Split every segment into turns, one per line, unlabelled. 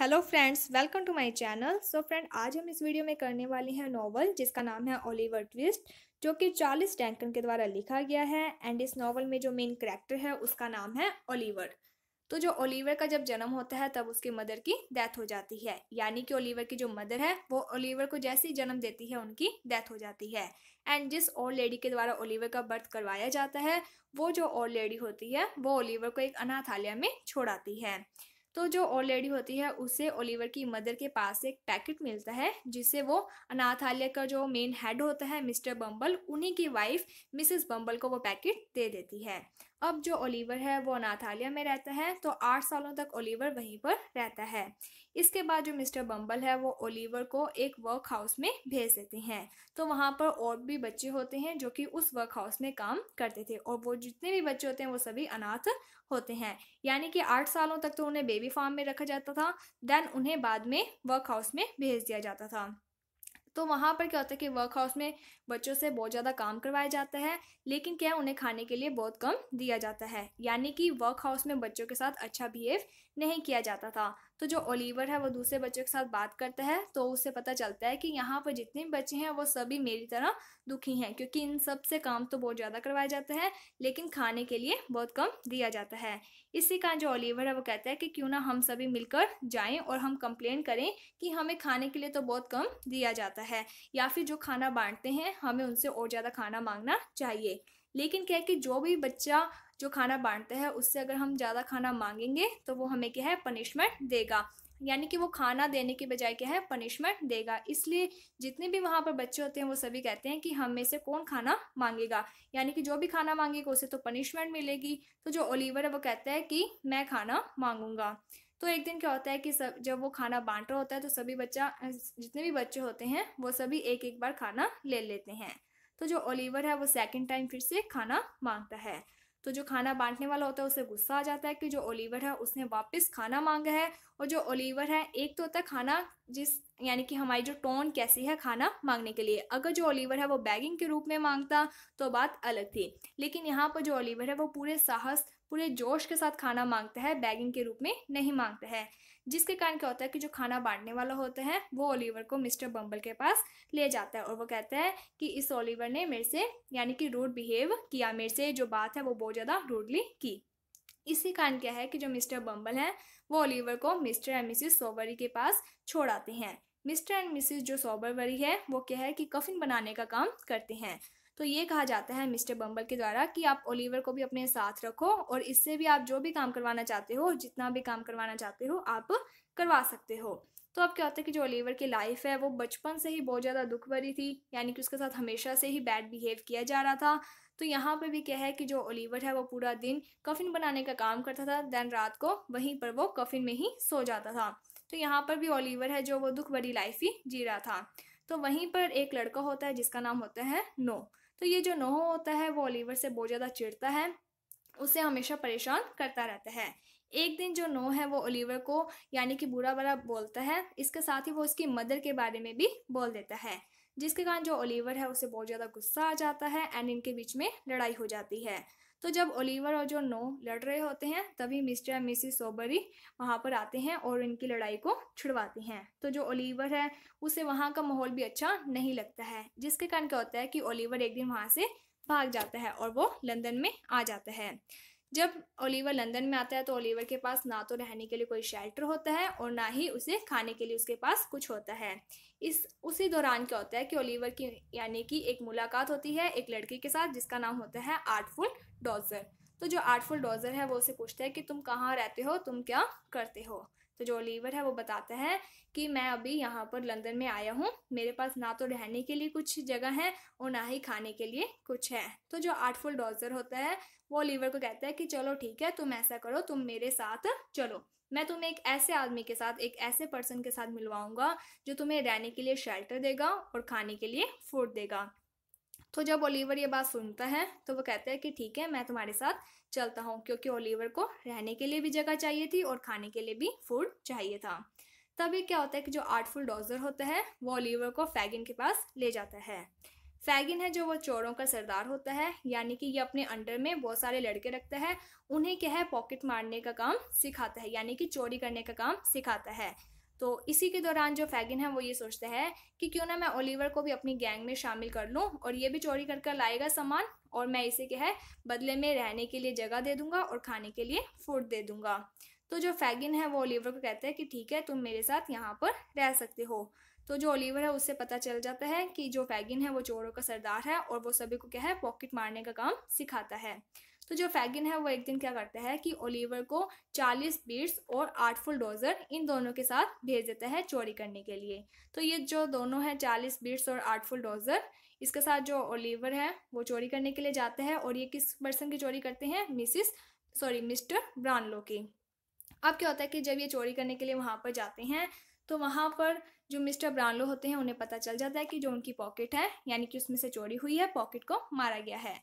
hello friends welcome to my channel so friend आज हम इस वीडियो में करने वाले हैं नॉवल जिसका नाम है ओलिवर ट्विस्ट जो कि चार्लिस डैंकन के द्वारा लिखा गया है एंड इस नॉवल में जो मेन कैरेक्टर है उसका नाम है ओलिवर तो जो ओलिवर का जब जन्म होता है तब उसके मदर की डेथ हो जाती है यानी कि ओलिवर की जो मदर है वो ओलिवर को जैसे ही जन्म देती है उनकी डेथ हो जाती है एंड जिस ओल्ड लेडी के द्वारा ओलिवर का बर्थ करवाया जाता है वो जो ओल्ड लेडी होती है वो ओलिवर को एक अनाथालय में छोड़ाती है तो जो ओल्ड लेडी होती है उसे ओलिवर की मदर के पास एक पैकेट मिलता है जिसे वो अनाथालय का जो मेन हेड होता है मिस्टर बम्बल उन्हीं की वाइफ मिसेस बम्बल को वो पैकेट दे देती है अब जो ओलिवर है वो अनाथालिया में रहता है तो आठ सालों तक ओलिवर वहीं पर रहता है इसके बाद जो मिस्टर बम्बल है वो ओलिवर को एक वर्क हाउस में भेज देते हैं तो वहाँ पर और भी बच्चे होते हैं जो कि उस वर्क हाउस में काम करते थे और वो जितने भी बच्चे होते हैं वो सभी अनाथ होते हैं यानी कि आठ सालों तक तो उन्हें बेबी फार्म में रखा जाता था देन उन्हें बाद में वर्क हाउस में भेज दिया जाता था तो वहाँ पर क्या होता है कि वर्क हाउस में बच्चों से बहुत ज़्यादा काम करवाया जाता है लेकिन क्या उन्हें खाने के लिए बहुत कम दिया जाता है यानी कि वर्क हाउस में बच्चों के साथ अच्छा बिहेव नहीं किया जाता था तो जो ओलिवर है वो दूसरे बच्चों के साथ बात करता है तो उसे पता चलता है कि यहाँ पर जितने भी बच्चे हैं वो सभी मेरी तरह दुखी हैं क्योंकि इन सब से काम तो बहुत ज़्यादा करवाया जाता है लेकिन खाने के लिए बहुत कम दिया जाता है इसी कारण जो ओलिवर है वो कहता है कि क्यों ना हम सभी मिलकर जाएँ और हम कंप्लेन करें कि हमें खाने के लिए तो बहुत कम दिया जाता है या फिर जो खाना बांटते हैं हमें उनसे और ज़्यादा खाना मांगना चाहिए लेकिन क्या है कि जो भी बच्चा जो खाना बांटता है उससे अगर हम ज़्यादा खाना मांगेंगे तो वो हमें क्या है पनिशमेंट देगा यानी कि वो खाना देने के बजाय क्या है पनिशमेंट देगा इसलिए जितने भी वहाँ पर बच्चे होते हैं वो सभी कहते हैं कि हम में से कौन खाना मांगेगा यानी कि जो भी खाना मांगेगा उसे तो पनिशमेंट मिलेगी तो जो ओलीवर है वो कहता है कि मैं खाना मांगूंगा तो एक दिन क्या होता है कि सब जब वो खाना बांट रहा होता है तो सभी बच्चा जितने भी बच्चे होते हैं वो सभी एक एक बार खाना ले लेते हैं तो जो ओलिवर है वो सेकेंड टाइम फिर से खाना मांगता है तो जो खाना बांटने वाला होता है उसे गुस्सा आ जाता है कि जो ओलिवर है उसने वापस खाना मांगा है और जो ओलिवर है एक तो होता है खाना जिस यानी कि हमारी जो टोन कैसी है खाना मांगने के लिए अगर जो ओलिवर है वो बैगिंग के रूप में मांगता तो बात अलग थी लेकिन यहाँ पर जो ओलिवर है वो पूरे साहस पूरे जोश के साथ खाना मांगता है बैगिंग के रूप में नहीं मांगता है जिसके कारण क्या होता है कि जो खाना बांटने वाला होता है वो ओलिवर को मिस्टर बम्बल के पास ले जाता है और वो कहता है कि इस ओलिवर ने मेरे से यानी कि रूड बिहेव किया मेरे से जो बात है वो बहुत ज़्यादा रूडली की इसी कारण क्या है कि जो मिस्टर बम्बल हैं वो ओलिवर को मिस्टर एंड मिसिस सोवरी के पास छोड़ आते हैं मिस्टर एंड मिसिस जो सोबरवरी है वो क्या है कि कफिन बनाने का काम करते हैं तो ये कहा जाता है मिस्टर बम्बल के द्वारा कि आप ओलिवर को भी अपने साथ रखो और इससे भी आप जो भी काम करवाना चाहते हो जितना भी काम करवाना चाहते हो आप करवा सकते हो तो अब क्या होता है कि जो ओलिवर की लाइफ है वो बचपन से ही बहुत ज़्यादा दुख भरी थी यानी कि उसके साथ हमेशा से ही बैड बिहेव किया जा रहा था तो यहाँ पर भी क्या है कि जो ओलिवर है वो पूरा दिन कफिन बनाने का काम करता था दैन रात को वहीं पर वो कफिन में ही सो जाता था तो यहाँ पर भी ओलिवर है जो वो दुख भरी लाइफ ही जी रहा था तो वहीं पर एक लड़का होता है जिसका नाम होता है नो तो ये जो नोहो होता है वो ओलिवर से बहुत ज़्यादा चिड़ता है उसे हमेशा परेशान करता रहता है एक दिन जो नो है वो ओलिवर को यानी कि बुरा बुरा बोलता है इसके साथ ही वो उसकी मदर के बारे में भी बोल देता है जिसके कारण जो ओलिवर है उसे बहुत ज़्यादा गुस्सा आ जाता है एंड इनके बीच में लड़ाई हो जाती है तो जब ओलिवर और जो नो लड़ रहे होते हैं तभी मिस्टर एंड मिसिस सोबरी वहाँ पर आते हैं और इनकी लड़ाई को छुड़वाते हैं तो जो ओलिवर है उसे वहाँ का माहौल भी अच्छा नहीं लगता है जिसके कारण क्या होता है कि ओलिवर एक दिन वहाँ से भाग जाता है और वो लंदन में आ जाता है जब ओलिवर लंदन में आता है तो ओलिवर के पास ना तो रहने के लिए कोई शेल्टर होता है और ना ही उसे खाने के लिए उसके पास कुछ होता है इस उसी दौरान क्या होता है कि ओलिवर की यानी कि एक मुलाकात होती है एक लड़की के साथ जिसका नाम होता है आर्टफुल डॉजर तो जो आर्टफुल डॉजर है वो उसे पूछता है कि तुम कहाँ रहते हो तुम क्या करते हो तो जो ओलीवर है वो बताता है कि मैं अभी यहाँ पर लंदन में आया हूँ मेरे पास ना तो रहने के लिए कुछ जगह है और ना ही खाने के लिए कुछ है तो जो आर्टफुल डॉजर होता है वो ओलीवर को कहता है कि चलो ठीक है तुम ऐसा करो तुम मेरे साथ चलो मैं तुम्हें एक ऐसे आदमी के साथ एक ऐसे पर्सन के साथ मिलवाऊंगा जो तुम्हें रहने के लिए शेल्टर देगा और खाने के लिए फूड देगा तो जब ओलिवर ये बात सुनता है तो वो कहता है कि ठीक है मैं तुम्हारे साथ चलता हूँ क्योंकि ओलीवर को रहने के लिए भी जगह चाहिए थी और खाने के लिए भी फूड चाहिए था तभी क्या होता है कि जो आर्टफुल डॉजर होता है वो ओलीवर को फैगिन के पास ले जाता है फैगिन है जो वो चोरों का सरदार होता है यानी कि ये अपने अंडर में बहुत सारे लड़के रखता है उन्हें क्या है पॉकेट मारने का काम सिखाता है यानी कि चोरी करने का काम सिखाता है तो इसी के दौरान जो फैगिन है वो ये सोचता है कि क्यों ना मैं ओलिवर को भी अपनी गैंग में शामिल कर लूँ और ये भी चोरी कर कर लाएगा सामान और मैं इसे क्या है बदले में रहने के लिए जगह दे दूंगा और खाने के लिए फूड दे दूंगा तो जो फैगिन है वो ओलिवर को कहता है कि ठीक है तुम मेरे साथ यहाँ पर रह सकते हो तो जो ओलिवर है उससे पता चल जाता है कि जो फैगिन है वो चोरों का सरदार है और वो सभी को क्या है पॉकेट मारने का काम सिखाता है तो जो फैगिन है वो एक दिन क्या करता है कि ओलिवर को चालीस बीट्स और आठ फुल डोजर इन दोनों के साथ भेज देता है चोरी करने के लिए तो ये जो दोनों है चालीस बीट्स और आठ फुल डोजर इसके साथ जो ओलिवर है वो चोरी करने के लिए जाता है और ये किस पर्सन की चोरी करते हैं मिसिस सॉरी मिस्टर ब्रानलो की अब क्या होता है कि जब ये चोरी करने के लिए वहाँ पर जाते हैं तो वहाँ पर जो मिस्टर ब्रानलो होते हैं उन्हें पता चल जाता है कि जो उनकी पॉकेट है यानी कि उसमें से चोरी हुई है पॉकेट को मारा गया है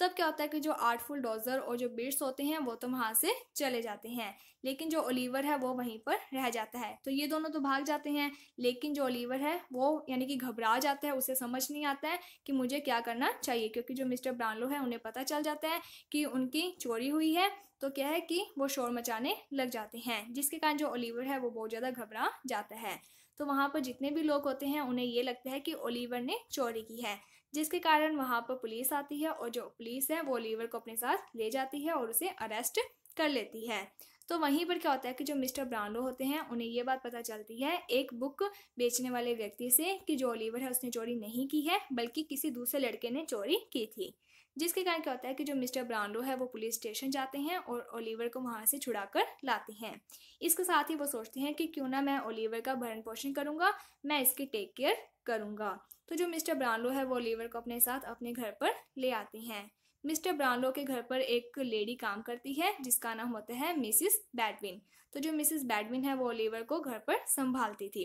तब क्या होता है कि जो आर्टफुल डोजर और जो बीड्स होते हैं वो तो वहाँ से चले जाते हैं लेकिन जो ओलीवर है वो वहीं पर रह जाता है तो ये दोनों तो भाग जाते हैं लेकिन जो ओलीवर है वो यानी कि घबरा जाता है उसे समझ नहीं आता है कि मुझे क्या करना चाहिए क्योंकि जो मिस्टर ब्रांडलो है उन्हें पता चल जाता है कि उनकी चोरी हुई है तो क्या है कि वो शोर मचाने लग जाते हैं जिसके कारण जो ओलीवर है वो बहुत ज़्यादा घबरा जाता है तो वहाँ पर जितने भी लोग होते हैं उन्हें ये लगता है कि ओलीवर ने चोरी की है जिसके कारण वहां पर पुलिस आती है और जो पुलिस है वो लीवर को अपने साथ ले जाती है और उसे अरेस्ट कर लेती है तो वहीं पर क्या होता है कि जो मिस्टर ब्रांडो होते हैं उन्हें ये बात पता चलती है एक बुक बेचने वाले व्यक्ति से कि जो ओलिवर है उसने चोरी नहीं की है बल्कि किसी दूसरे लड़के ने चोरी की थी जिसके कारण क्या होता है कि जो मिस्टर ब्रांडो है वो पुलिस स्टेशन जाते हैं और ओलिवर को वहाँ से छुड़ा कर लाते हैं इसके साथ ही वो सोचते हैं कि क्यों ना मैं ओलिवर का भरण पोषण करूँगा मैं इसकी टेक केयर करूँगा तो जो मिस्टर ब्रांडो है वो लीवर को अपने साथ अपने घर पर ले आती हैं मिस्टर ब्रांडो के घर पर एक लेडी काम करती है जिसका नाम होता है मिसिस बैडविन तो जो मिसिस बैडविन है वो ओलिवर को घर पर संभालती थी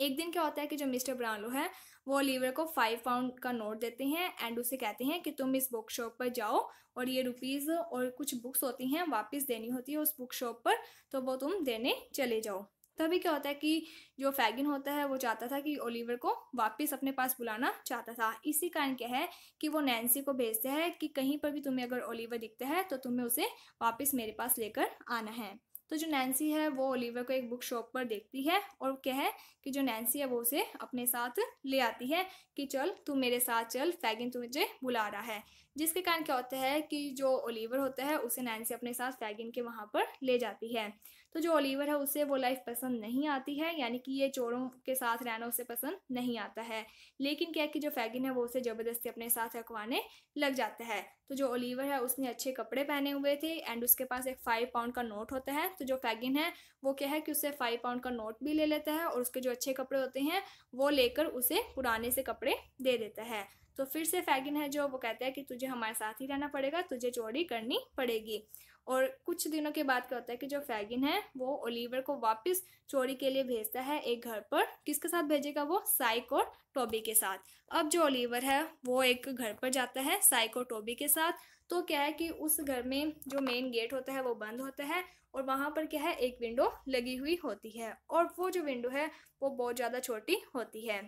एक दिन क्या होता है कि जो मिस्टर ब्रांडो है वो लीवर को फाइव पाउंड का नोट देते हैं एंड उसे कहते हैं कि तुम इस बुक शॉप पर जाओ और ये रुपीज़ और कुछ बुक्स होती हैं वापस देनी होती है उस बुक शॉप पर तो वो तुम देने चले जाओ तभी क्या होता है कि जो फैगिन होता है वो चाहता था कि ओलिवर को वापस अपने पास बुलाना चाहता था इसी कारण क्या है कि वो नैन्सी को भेजते हैं कि कहीं पर भी तुम्हें अगर ओलिवर दिखता है तो तुम्हें उसे वापस मेरे पास लेकर आना है तो जो नैन्सी है वो ओलिवर को एक बुक शॉप पर देखती है और क्या है कि जो नैन्सी है वो उसे अपने साथ ले आती है कि चल तू मेरे साथ चल फैगिन तुझे बुला रहा है जिसके कारण क्या होता है कि जो ओलिवर होता है उसे नैन्सी अपने साथ फैगिन के वहाँ पर ले जाती है तो जो ओलिवर है उसे वो लाइफ पसंद नहीं आती है यानी कि ये चोरों के साथ रहना उसे पसंद नहीं आता है लेकिन क्या कि जो फैगिन है वो उसे ज़बरदस्ती अपने साथ रखवाने लग जाता है तो जो ओलिवर है उसने अच्छे कपड़े पहने हुए थे एंड उसके पास एक फाइव पाउंड का नोट होता है तो जो फैगिन है वो क्या है कि उससे फाइव पाउंड का नोट भी ले लेता है और उसके जो अच्छे कपड़े होते हैं वो लेकर उसे पुराने से कपड़े दे देता है तो फिर से फैगिन है जो वो कहता है कि तुझे हमारे साथ ही रहना पड़ेगा तुझे चोरी करनी पड़ेगी और कुछ दिनों के बाद क्या होता है कि जो फैगिन है वो ओलिवर को वापस चोरी के लिए भेजता है एक घर पर किसके साथ भेजेगा वो साइक और टोबी के साथ अब जो ओलिवर है वो एक घर पर जाता है साइक और टोबी के साथ तो क्या है कि उस घर में जो मेन गेट होता है वो बंद होता है और वहाँ पर क्या है एक विंडो लगी हुई होती है और वो जो विंडो है वो बहुत ज़्यादा छोटी होती है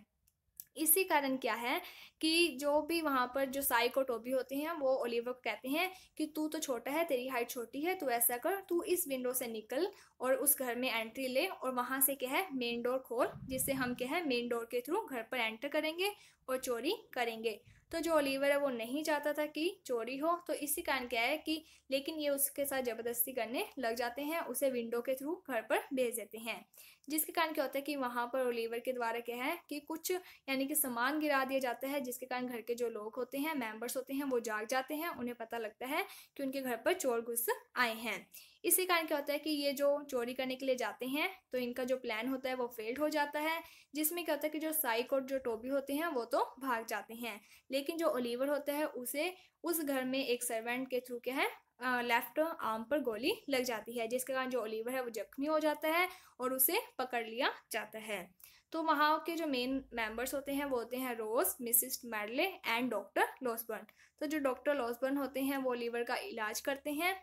इसी कारण क्या है कि जो भी वहाँ पर जो साइको और टोबी होते हैं वो ओलिवर को कहते हैं कि तू तो छोटा है तेरी हाइट छोटी है तू ऐसा कर तू इस विंडो से निकल और उस घर में एंट्री ले और वहाँ से क्या है मेन डोर खोल जिससे हम क्या है मेन डोर के थ्रू घर पर एंटर करेंगे और चोरी करेंगे तो जो ओलिवर है वो नहीं चाहता था कि चोरी हो तो इसी कारण क्या है कि लेकिन ये उसके साथ ज़बरदस्ती करने लग जाते हैं उसे विंडो के थ्रू घर पर भेज देते हैं जिसके कारण क्या होता है कि वहाँ पर ओलिवर के द्वारा क्या है कि कुछ यानी कि सामान गिरा दिया जाता है जिसके कारण घर के जो लोग होते हैं मेम्बर्स होते हैं वो जाग जाते हैं उन्हें पता लगता है कि उनके घर पर चोर घुस आए हैं इसी कारण क्या होता है कि ये जो चोरी करने के लिए जाते हैं तो इनका जो प्लान होता है वो फेल्ड हो जाता है जिसमें क्या होता है कि जो साइक और जो टोबी होते हैं वो तो भाग जाते हैं लेकिन जो ओलीवर होता है उसे उस घर में एक सर्वेंट के थ्रू क्या है लेफ्ट आर्म पर गोली लग जाती है जिसके कारण जो ओलीवर है वो जख्मी हो जाता है और उसे पकड़ लिया जाता है तो वहाँ के जो मेन मेंबर्स होते हैं वो होते हैं Rose Mrs Maylie and doctor Losberne तो जो डॉक्टर लॉसबर्न होते हैं वो लीवर का इलाज करते हैं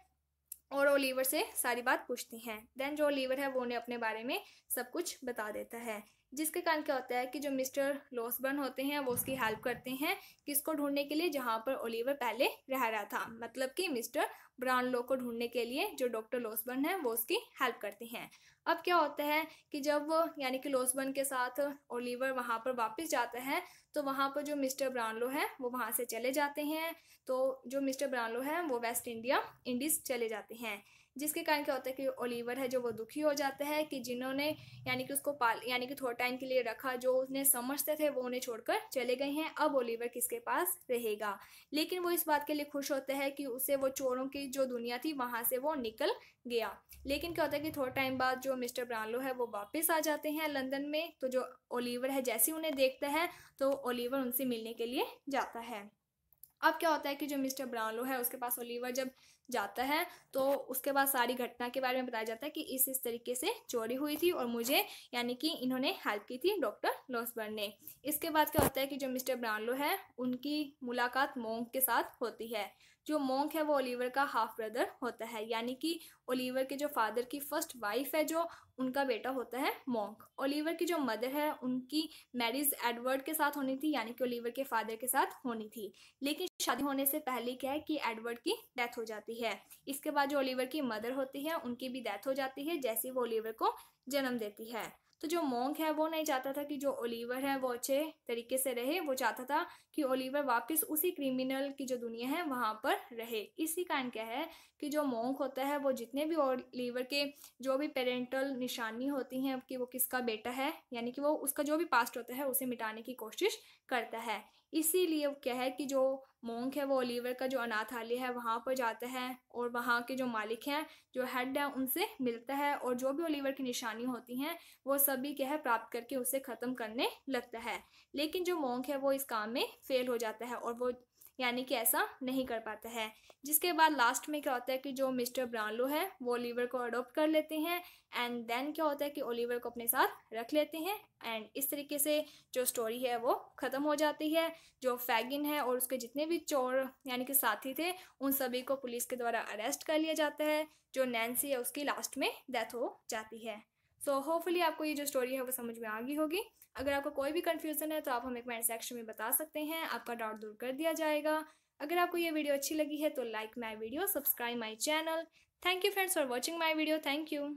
और ओलीवर से सारी बात पूछती हैं देन जो ओलीवर है वो उन्हें अपने बारे में सब कुछ बता देता है जिसके कारण क्या होता है कि जो मिस्टर लॉसबर्न होते हैं वो उसकी हेल्प करते हैं किसको ढूंढने के लिए जहाँ पर ओलीवर पहले रह रहा था मतलब कि मिस्टर ब्राउन लो को ढूंढने के लिए जो डॉक्टर लॉसबर्न है वो उसकी हेल्प करते हैं अब क्या होता है कि जब वो यानी कि लोसबर्न के साथ ओलिवर वहाँ पर वापस जाता है तो वहाँ पर जो मिस्टर ब्रानलो है वो वहाँ से चले जाते हैं तो जो मिस्टर ब्रानलो है वो वेस्ट इंडिया इंडीज़ चले जाते हैं जिसके कारण क्या होता है कि ओलिवर है जो वो दुखी हो जाता है कि जिन्होंने यानी कि उसको पाल यानी कि थोड़ा टाइम के लिए रखा जो उसने समझते थे वो उन्हें छोड़कर चले गए हैं अब ओलिवर किसके पास रहेगा लेकिन वो इस बात के लिए खुश होता है कि उसे वो चोरों की जो दुनिया थी वहाँ से वो निकल गया लेकिन क्या होता है कि थोड़ा टाइम बाद जो मिस्टर ब्रानलो है वो वापस आ जाते हैं लंदन में तो जो ओलिवर है जैसे उन्हें देखता है तो ओलिवर उनसे मिलने के लिए जाता है अब क्या होता है कि जो मिस्टर ब्राउनलो है उसके पास ओलिवर जब जाता है तो उसके बाद सारी घटना के बारे में बताया जाता है कि इस इस तरीके से चोरी हुई थी और मुझे यानी कि इन्होंने हेल्प की थी डॉक्टर लॉसबर्न ने इसके बाद क्या होता है कि जो मिस्टर ब्राउनलो है उनकी मुलाकात मोंग के साथ होती है जो मोंक है वो ओलिवर का हाफ ब्रदर होता है यानी कि ओलिवर के जो फादर की फर्स्ट वाइफ है जो उनका बेटा होता है मोंक ओलिवर की जो मदर है उनकी मैरिज एडवर्ड के साथ होनी थी यानी कि ओलिवर के फादर के साथ होनी थी लेकिन शादी होने से पहले क्या है कि एडवर्ड की डेथ हो जाती है इसके बाद जो ओलिवर की मदर होती है उनकी भी डेथ हो जाती है जैसे वो ओलिवर को जन्म देती है तो जो मोंक है वो नहीं चाहता था कि जो ओलीवर है वो अच्छे तरीके से रहे वो चाहता था कि ओलीवर वापस उसी क्रिमिनल की जो दुनिया है वहाँ पर रहे इसी कारण क्या है कि जो मोंक होता है वो जितने भी ओलीवर के जो भी पेरेंटल निशानी होती हैं कि वो किसका बेटा है यानी कि वो उसका जो भी पास्ट होता है उसे मिटाने की कोशिश करता है इसीलिए क्या है कि जो मोंक है वो ओलीवर का जो अनाथालय है वहाँ पर जाता है और वहाँ के जो मालिक हैं जो हेड है उनसे मिलता है और जो भी ओलीवर की निशानी होती हैं वो सभी क्या है प्राप्त करके उसे ख़त्म करने लगता है लेकिन जो मोंक है वो इस काम में फेल हो जाता है और वो यानी कि ऐसा नहीं कर पाता है जिसके बाद लास्ट में क्या होता है कि जो मिस्टर ब्राउनलो है वो ओलिवर को अडोप्ट कर लेते हैं एंड देन क्या होता है कि ओलिवर को अपने साथ रख लेते हैं एंड इस तरीके से जो स्टोरी है वो ख़त्म हो जाती है जो फैगिन है और उसके जितने भी चोर यानी कि साथी थे उन सभी को पुलिस के द्वारा अरेस्ट कर लिया जाता है जो नैन्सी है उसकी लास्ट में डेथ हो जाती है सो so, होपफुली आपको ये जो स्टोरी है वो समझ में आ गई होगी अगर आपका कोई भी कन्फ्यूज़न है तो आप हमें कमेंट सेक्शन में बता सकते हैं आपका डाउट दूर कर दिया जाएगा अगर आपको ये वीडियो अच्छी लगी है तो like my video subscribe my channel thank you friends for watching my video thank you